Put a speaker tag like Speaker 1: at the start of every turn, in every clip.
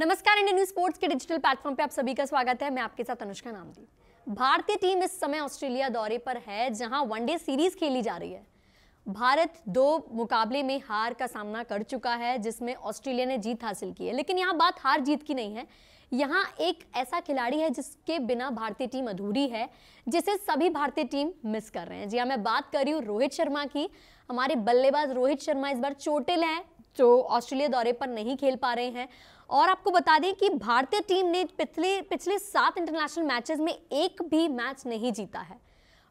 Speaker 1: नमस्कार Indian news sports के digital platform पे आप सभी का स्वागत है मैं आपके साथ अनुष्का नामदी भारतीय टीम इस समय ऑस्ट्रेलिया दौरे पर है जहां वनडे सीरीज खेली जा रही है भारत दो मुकाबले में हार का सामना कर चुका है जिसमें ऑस्ट्रेलिया ने जीत हासिल की है लेकिन यहाँ बात हार जीत की नहीं है यहाँ एक ऐसा खिलाड़ी है जिसके बिना भारतीय टीम अधूरी है जिसे सभी भारतीय टीम मिस कर रहे हैं जी हाँ मैं बात कर रही हूँ रोहित शर्मा की हमारे बल्लेबाज रोहित शर्मा इस बार चोटिल हैं जो ऑस्ट्रेलिया दौरे पर नहीं खेल पा रहे हैं और आपको बता दें कि भारतीय टीम ने पिछले पिछले सात इंटरनेशनल मैचेस में एक भी मैच नहीं जीता है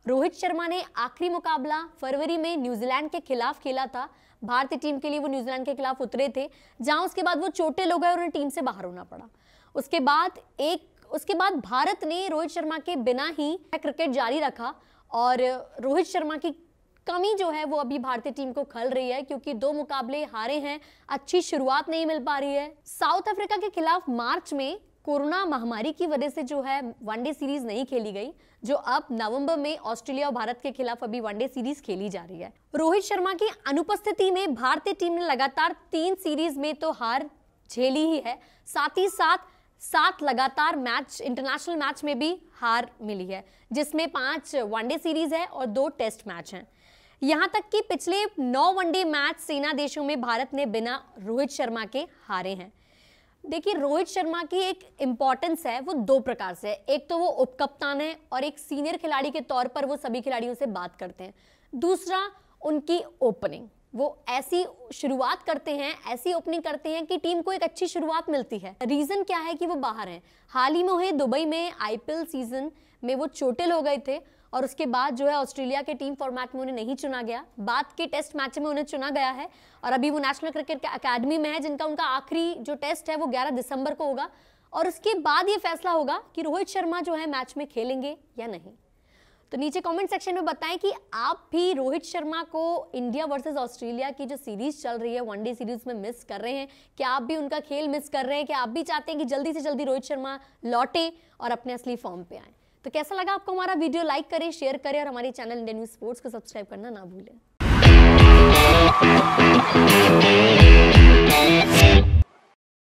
Speaker 1: रोहित शर्मा ने आखिरी मुकाबला फरवरी में न्यूजीलैंड के खिलाफ खेला था भारतीय टीम के लिए वो न्यूजीलैंड के खिलाफ उतरे थे जहां उसके बाद वो चोटे लोग गए और उन्हें टीम से बाहर होना पड़ा उसके बाद एक उसके बाद भारत ने रोहित शर्मा के बिना ही क्रिकेट जारी रखा और रोहित शर्मा की कमी जो है वो अभी भारतीय टीम को खल रही है क्योंकि दो मुकाबले हारे हैं अच्छी शुरुआत नहीं मिल पा रही है साउथ अफ्रीका के खिलाफ मार्च में कोरोना महामारी की वजह से जो है वनडे सीरीज नहीं खेली गई जो अब नवंबर में ऑस्ट्रेलिया और भारत के खिलाफ अभी वनडे सीरीज खेली जा रही है रोहित शर्मा की अनुपस्थिति में भारतीय टीम ने लगातार तीन सीरीज में तो हार झेली ही है साथ ही साथ सात लगातार मैच इंटरनेशनल मैच में भी हार मिली है जिसमें पांच वनडे सीरीज है और दो टेस्ट मैच हैं यहां तक कि पिछले नौ वनडे मैच सेना देशों में भारत ने बिना रोहित शर्मा के हारे हैं देखिए रोहित शर्मा की एक इम्पॉर्टेंस है वो दो प्रकार से है एक तो वो उपकप्तान है और एक सीनियर खिलाड़ी के तौर पर वो सभी खिलाड़ियों से बात करते हैं दूसरा उनकी ओपनिंग वो ऐसी शुरुआत करते हैं ऐसी ओपनिंग करते हैं कि टीम को एक अच्छी शुरुआत मिलती है रीज़न क्या है कि वो बाहर हैं हाल ही में हुए दुबई में आईपीएल सीजन में वो चोटिल हो गए थे और उसके बाद जो है ऑस्ट्रेलिया के टीम फॉर्मेट में उन्हें नहीं चुना गया बाद के टेस्ट मैच में उन्हें चुना गया है और अभी वो नेशनल क्रिकेट अकेडमी में है जिनका उनका आखिरी जो टेस्ट है वो ग्यारह दिसंबर को होगा और उसके बाद ये फैसला होगा कि रोहित शर्मा जो है मैच में खेलेंगे या नहीं तो नीचे कमेंट सेक्शन में बताएं कि आप भी रोहित शर्मा को इंडिया वर्सेस ऑस्ट्रेलिया की जो सीरीज चल रही है वनडे सीरीज में मिस कर रहे हैं क्या आप भी उनका खेल मिस कर रहे हैं क्या आप भी चाहते हैं कि जल्दी से जल्दी रोहित शर्मा लौटे और अपने असली फॉर्म पे आए तो कैसा लगा आपको हमारा वीडियो लाइक करें शेयर करें और हमारे चैनल इंडिया न्यूज स्पोर्ट्स को सब्सक्राइब करना ना भूलें